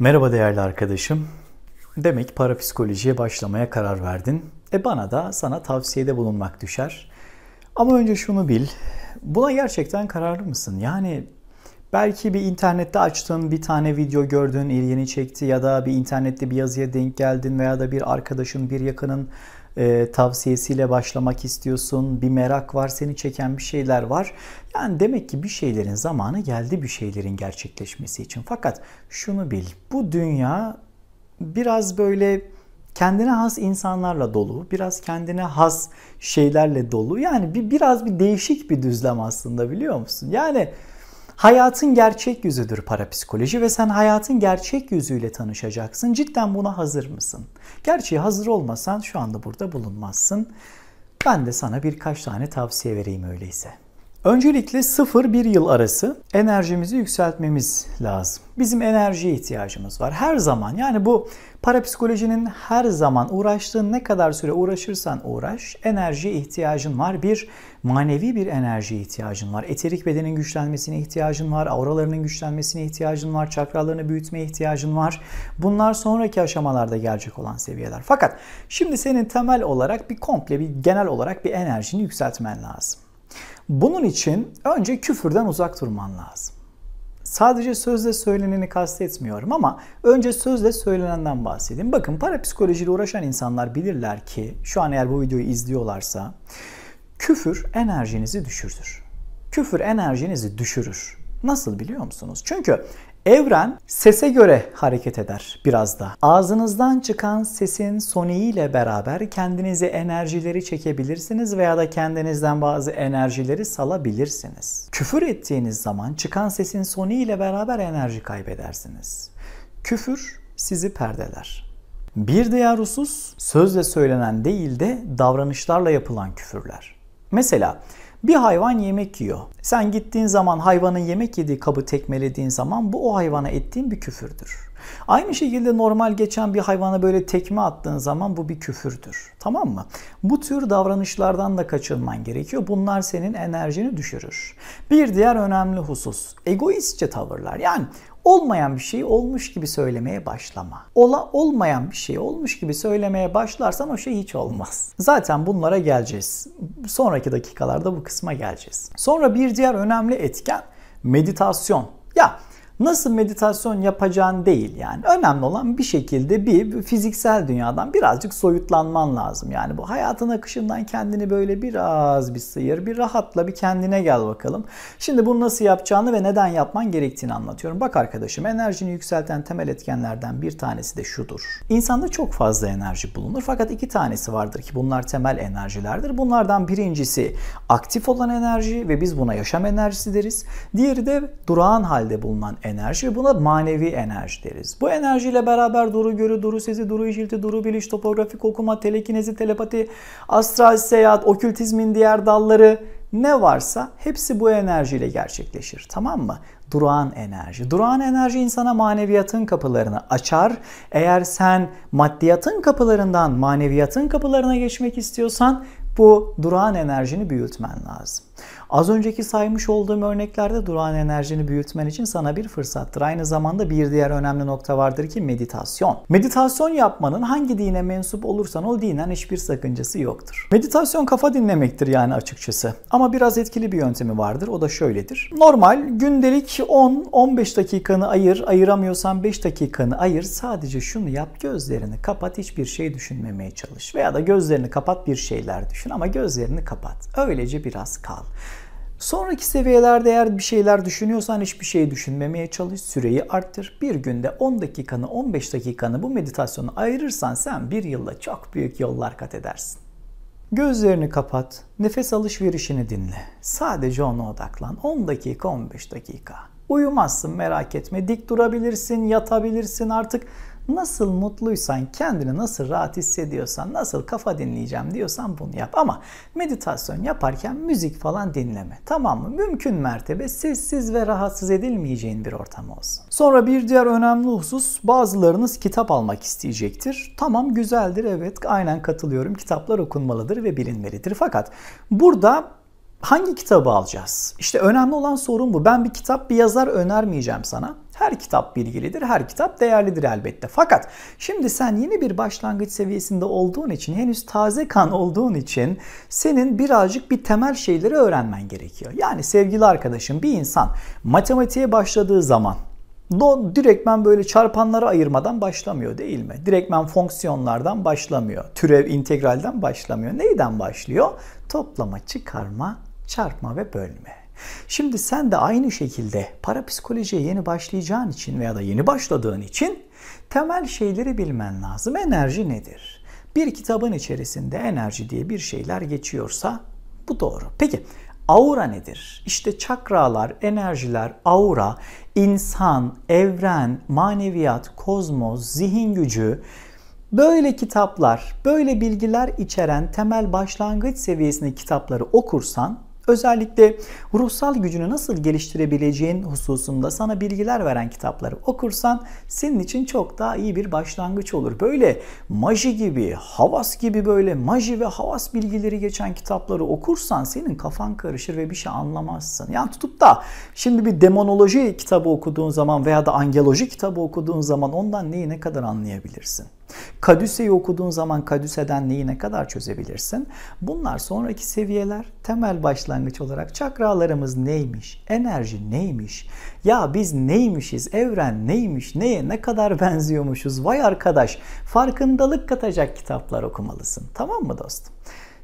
Merhaba değerli arkadaşım. Demek parapsikolojiye başlamaya karar verdin. E bana da sana tavsiyede bulunmak düşer. Ama önce şunu bil. Buna gerçekten kararlı mısın? Yani belki bir internette açtığın bir tane video gördün, ilgini çekti ya da bir internette bir yazıya denk geldin veya da bir arkadaşın, bir yakının e, tavsiyesiyle başlamak istiyorsun. Bir merak var, seni çeken bir şeyler var. Yani demek ki bir şeylerin zamanı geldi bir şeylerin gerçekleşmesi için. Fakat şunu bil. Bu dünya biraz böyle kendine has insanlarla dolu, biraz kendine has şeylerle dolu. Yani bir biraz bir değişik bir düzlem aslında biliyor musun? Yani Hayatın gerçek yüzüdür parapsikoloji ve sen hayatın gerçek yüzüyle tanışacaksın. Cidden buna hazır mısın? Gerçi hazır olmasan şu anda burada bulunmazsın. Ben de sana birkaç tane tavsiye vereyim öyleyse. Öncelikle 0-1 yıl arası enerjimizi yükseltmemiz lazım. Bizim enerjiye ihtiyacımız var her zaman. Yani bu parapsikolojinin her zaman uğraştığın ne kadar süre uğraşırsan uğraş enerjiye ihtiyacın var. Bir manevi bir enerjiye ihtiyacın var. Eterik bedenin güçlenmesine ihtiyacın var. Auralarının güçlenmesine ihtiyacın var. Çakralarını büyütmeye ihtiyacın var. Bunlar sonraki aşamalarda gelecek olan seviyeler. Fakat şimdi senin temel olarak bir komple bir genel olarak bir enerjini yükseltmen lazım. Bunun için önce küfürden uzak durman lazım. Sadece sözle söyleneni kastetmiyorum ama önce sözle söylenenden bahsedeyim. Bakın para parapsikolojiyle uğraşan insanlar bilirler ki şu an eğer bu videoyu izliyorlarsa küfür enerjinizi düşürür. Küfür enerjinizi düşürür. Nasıl biliyor musunuz? Çünkü Evren sese göre hareket eder biraz da. Ağzınızdan çıkan sesin ile beraber kendinize enerjileri çekebilirsiniz veya da kendinizden bazı enerjileri salabilirsiniz. Küfür ettiğiniz zaman çıkan sesin ile beraber enerji kaybedersiniz. Küfür sizi perdeler. Bir diğer husus sözle söylenen değil de davranışlarla yapılan küfürler. Mesela bir hayvan yemek yiyor. Sen gittiğin zaman hayvanın yemek yediği kabı tekmelediğin zaman bu o hayvana ettiğin bir küfürdür. Aynı şekilde normal geçen bir hayvana böyle tekme attığın zaman bu bir küfürdür. Tamam mı? Bu tür davranışlardan da kaçınman gerekiyor. Bunlar senin enerjini düşürür. Bir diğer önemli husus egoistçe tavırlar. Yani olmayan bir şey olmuş gibi söylemeye başlama. Ola olmayan bir şey olmuş gibi söylemeye başlarsan o şey hiç olmaz. Zaten bunlara geleceğiz. Sonraki dakikalarda bu kısma geleceğiz. Sonra bir diğer önemli etken meditasyon. Ya nasıl meditasyon yapacağın değil yani. Önemli olan bir şekilde bir fiziksel dünyadan birazcık soyutlanman lazım. Yani bu hayatın akışından kendini böyle biraz bir sıyır, bir rahatla bir kendine gel bakalım. Şimdi bunu nasıl yapacağını ve neden yapman gerektiğini anlatıyorum. Bak arkadaşım enerjini yükselten temel etkenlerden bir tanesi de şudur. İnsanda çok fazla enerji bulunur fakat iki tanesi vardır ki bunlar temel enerjilerdir. Bunlardan birincisi aktif olan enerji ve biz buna yaşam enerjisi deriz. Diğeri de durağan halde bulunan enerji enerji ve buna manevi enerji deriz. Bu enerjiyle beraber duru görü, duru sezi, duru işilti, duru biliş, topografik okuma, telekinezi, telepati, astral seyahat, okültizmin diğer dalları ne varsa hepsi bu enerjiyle gerçekleşir. Tamam mı? Durağan enerji. Durağan enerji insana maneviyatın kapılarını açar. Eğer sen maddiyatın kapılarından maneviyatın kapılarına geçmek istiyorsan bu durağan enerjini büyütmen lazım. Az önceki saymış olduğum örneklerde durağan enerjini büyütmen için sana bir fırsattır. Aynı zamanda bir diğer önemli nokta vardır ki meditasyon. Meditasyon yapmanın hangi dine mensup olursan ol dinen hiçbir sakıncası yoktur. Meditasyon kafa dinlemektir yani açıkçası. Ama biraz etkili bir yöntemi vardır. O da şöyledir. Normal gündelik 10-15 dakikanı ayır, ayıramıyorsan 5 dakikanı ayır. Sadece şunu yap, gözlerini kapat, hiçbir şey düşünmemeye çalış. Veya da gözlerini kapat, bir şeyler düşün ama gözlerini kapat. Öylece biraz kal. Sonraki seviyelerde eğer bir şeyler düşünüyorsan hiçbir şey düşünmemeye çalış. Süreyi arttır. Bir günde 10 dakikanı 15 dakikanı bu meditasyona ayırırsan sen bir yılda çok büyük yollar kat edersin. Gözlerini kapat, nefes alışverişini dinle. Sadece ona odaklan. 10 dakika, 15 dakika. Uyumazsın merak etme. Dik durabilirsin, yatabilirsin artık. Nasıl mutluysan, kendini nasıl rahat hissediyorsan, nasıl kafa dinleyeceğim diyorsan bunu yap. Ama meditasyon yaparken müzik falan dinleme. Tamam mı? Mümkün mertebe sessiz ve rahatsız edilmeyeceğin bir ortam olsun. Sonra bir diğer önemli husus bazılarınız kitap almak isteyecektir. Tamam güzeldir evet aynen katılıyorum. Kitaplar okunmalıdır ve bilinmelidir. Fakat burada hangi kitabı alacağız? İşte önemli olan sorun bu. Ben bir kitap, bir yazar önermeyeceğim sana. Her kitap bilgilidir, her kitap değerlidir elbette. Fakat şimdi sen yeni bir başlangıç seviyesinde olduğun için, henüz taze kan olduğun için senin birazcık bir temel şeyleri öğrenmen gerekiyor. Yani sevgili arkadaşım bir insan matematiğe başladığı zaman Do direktmen böyle çarpanları ayırmadan başlamıyor değil mi? Direktmen fonksiyonlardan başlamıyor. Türev integralden başlamıyor. Neyden başlıyor? Toplama, çıkarma, çarpma ve bölme. Şimdi sen de aynı şekilde para parapsikolojiye yeni başlayacağın için veya da yeni başladığın için temel şeyleri bilmen lazım. Enerji nedir? Bir kitabın içerisinde enerji diye bir şeyler geçiyorsa bu doğru. Peki aura nedir? İşte çakralar, enerjiler, aura, insan, evren, maneviyat, kozmos, zihin gücü, Böyle kitaplar, böyle bilgiler içeren temel başlangıç seviyesinde kitapları okursan Özellikle ruhsal gücünü nasıl geliştirebileceğin hususunda sana bilgiler veren kitapları okursan senin için çok daha iyi bir başlangıç olur. Böyle maji gibi, havas gibi böyle maji ve havas bilgileri geçen kitapları okursan senin kafan karışır ve bir şey anlamazsın. Yani tutup da şimdi bir demonoloji kitabı okuduğun zaman veya da angeoloji kitabı okuduğun zaman ondan neyi ne kadar anlayabilirsin? Kadüse'yi okuduğun zaman Kadüse'den neyi ne kadar çözebilirsin? Bunlar sonraki seviyeler temel başlangıç olarak çakralarımız neymiş? Enerji neymiş? Ya biz neymişiz? Evren neymiş? Neye ne kadar benziyormuşuz? Vay arkadaş farkındalık katacak kitaplar okumalısın. Tamam mı dostum?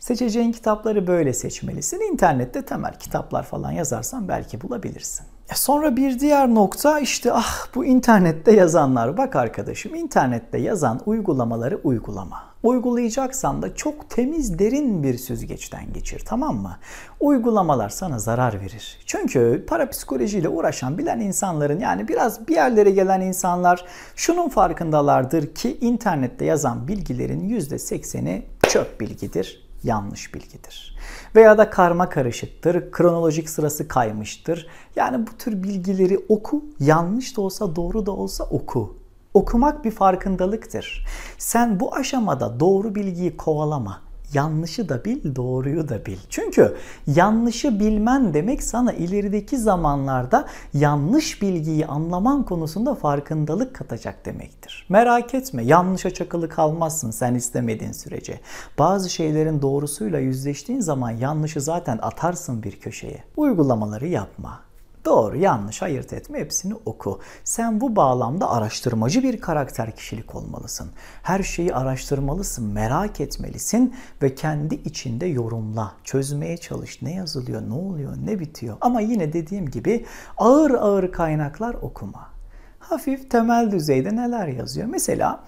Seçeceğin kitapları böyle seçmelisin. İnternette temel kitaplar falan yazarsan belki bulabilirsin. E sonra bir diğer nokta işte ah bu internette yazanlar. Bak arkadaşım internette yazan uygulamaları uygulama. Uygulayacaksan da çok temiz derin bir süzgeçten geçir tamam mı? Uygulamalar sana zarar verir. Çünkü parapsikolojiyle uğraşan bilen insanların yani biraz bir yerlere gelen insanlar şunun farkındalardır ki internette yazan bilgilerin %80'i çöp bilgidir yanlış bilgidir. Veya da karma karışıktır, kronolojik sırası kaymıştır. Yani bu tür bilgileri oku, yanlış da olsa doğru da olsa oku. Okumak bir farkındalıktır. Sen bu aşamada doğru bilgiyi kovalama Yanlışı da bil, doğruyu da bil. Çünkü yanlışı bilmen demek sana ilerideki zamanlarda yanlış bilgiyi anlaman konusunda farkındalık katacak demektir. Merak etme, yanlışa çakılı kalmazsın sen istemediğin sürece. Bazı şeylerin doğrusuyla yüzleştiğin zaman yanlışı zaten atarsın bir köşeye. Uygulamaları yapma. Doğru, yanlış ayırt etme hepsini oku. Sen bu bağlamda araştırmacı bir karakter kişilik olmalısın. Her şeyi araştırmalısın, merak etmelisin ve kendi içinde yorumla, çözmeye çalış. Ne yazılıyor, ne oluyor, ne bitiyor. Ama yine dediğim gibi ağır ağır kaynaklar okuma hafif temel düzeyde neler yazıyor. Mesela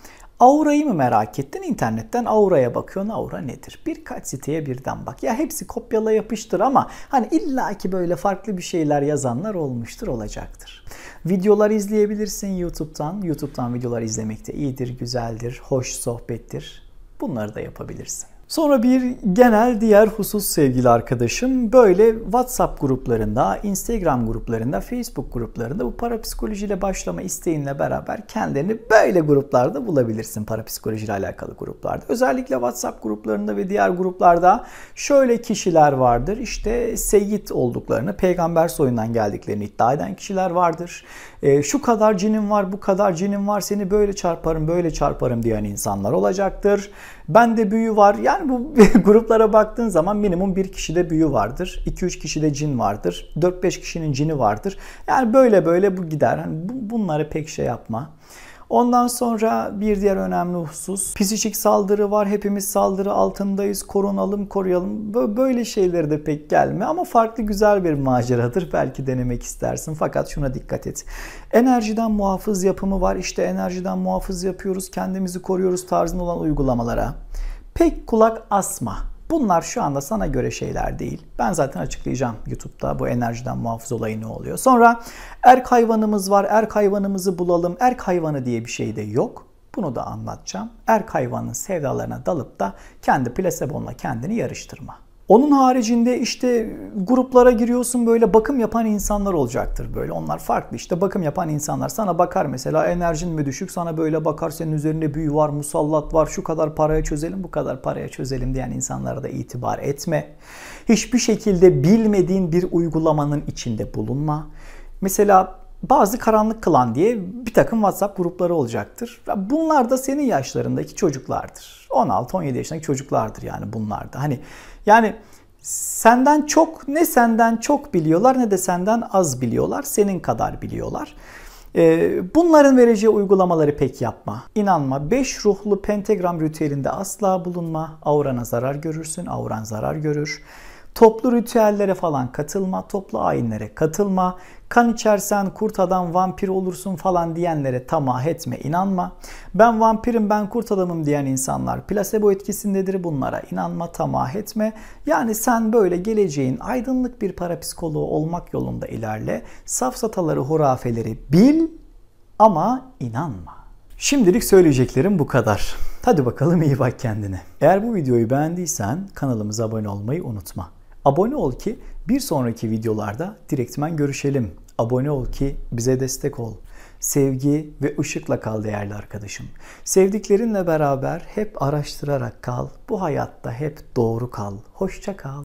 Aura'yı mı merak ettin? İnternetten Aura'ya bakıyorsun. Aura nedir? Birkaç siteye birden bak. Ya hepsi kopyala yapıştır ama hani illaki böyle farklı bir şeyler yazanlar olmuştur olacaktır. Videolar izleyebilirsin YouTube'dan. YouTube'dan videolar izlemek de iyidir, güzeldir, hoş sohbettir. Bunları da yapabilirsin. Sonra bir genel diğer husus sevgili arkadaşım böyle WhatsApp gruplarında, Instagram gruplarında, Facebook gruplarında bu parapsikolojiyle başlama isteğinle beraber kendini böyle gruplarda bulabilirsin parapsikolojiyle alakalı gruplarda. Özellikle WhatsApp gruplarında ve diğer gruplarda şöyle kişiler vardır. İşte seyit olduklarını, peygamber soyundan geldiklerini iddia eden kişiler vardır. E, şu kadar cinim var, bu kadar cinim var, seni böyle çarparım, böyle çarparım diyen insanlar olacaktır. Ben de büyü var. Yani bu gruplara baktığın zaman minimum bir kişide büyü vardır. 2-3 kişide cin vardır. 4-5 kişinin cini vardır. Yani böyle böyle bu gider. Hani bunlara pek şey yapma. Ondan sonra bir diğer önemli husus psikik saldırı var. Hepimiz saldırı altındayız. Korunalım, koruyalım. Böyle şeylere de pek gelme ama farklı güzel bir maceradır. Belki denemek istersin. Fakat şuna dikkat et. Enerjiden muhafız yapımı var. İşte enerjiden muhafız yapıyoruz, kendimizi koruyoruz tarzında olan uygulamalara. Pek kulak asma. Bunlar şu anda sana göre şeyler değil. Ben zaten açıklayacağım YouTube'da bu enerjiden muhafız olayı ne oluyor. Sonra erk hayvanımız var. Erk hayvanımızı bulalım. Erk hayvanı diye bir şey de yok. Bunu da anlatacağım. Erk hayvanın sevdalarına dalıp da kendi plasebonla kendini yarıştırma. Onun haricinde işte gruplara giriyorsun böyle bakım yapan insanlar olacaktır böyle. Onlar farklı işte bakım yapan insanlar. Sana bakar mesela enerjin mi düşük sana böyle bakar senin üzerinde büyü var, musallat var, şu kadar paraya çözelim, bu kadar paraya çözelim diyen insanlara da itibar etme. Hiçbir şekilde bilmediğin bir uygulamanın içinde bulunma. Mesela bazı karanlık kılan diye bir takım WhatsApp grupları olacaktır. Bunlar da senin yaşlarındaki çocuklardır. 16-17 yaşındaki çocuklardır yani bunlar da. Hani yani senden çok ne senden çok biliyorlar ne de senden az biliyorlar. Senin kadar biliyorlar. Ee, bunların vereceği uygulamaları pek yapma. İnanma. Beş ruhlu pentagram ritüelinde asla bulunma. Aurana zarar görürsün. Auran zarar görür. Toplu ritüellere falan katılma, toplu ayinlere katılma, kan içersen kurt adam vampir olursun falan diyenlere tamah etme, inanma. Ben vampirim, ben kurt adamım diyen insanlar plasebo etkisindedir bunlara inanma, tamah etme. Yani sen böyle geleceğin aydınlık bir parapsikoloğu olmak yolunda ilerle. Safsataları, hurafeleri bil ama inanma. Şimdilik söyleyeceklerim bu kadar. Hadi bakalım iyi bak kendine. Eğer bu videoyu beğendiysen kanalımıza abone olmayı unutma. Abone ol ki bir sonraki videolarda direktmen görüşelim. Abone ol ki bize destek ol. Sevgi ve ışıkla kal değerli arkadaşım. Sevdiklerinle beraber hep araştırarak kal. Bu hayatta hep doğru kal. Hoşça kal.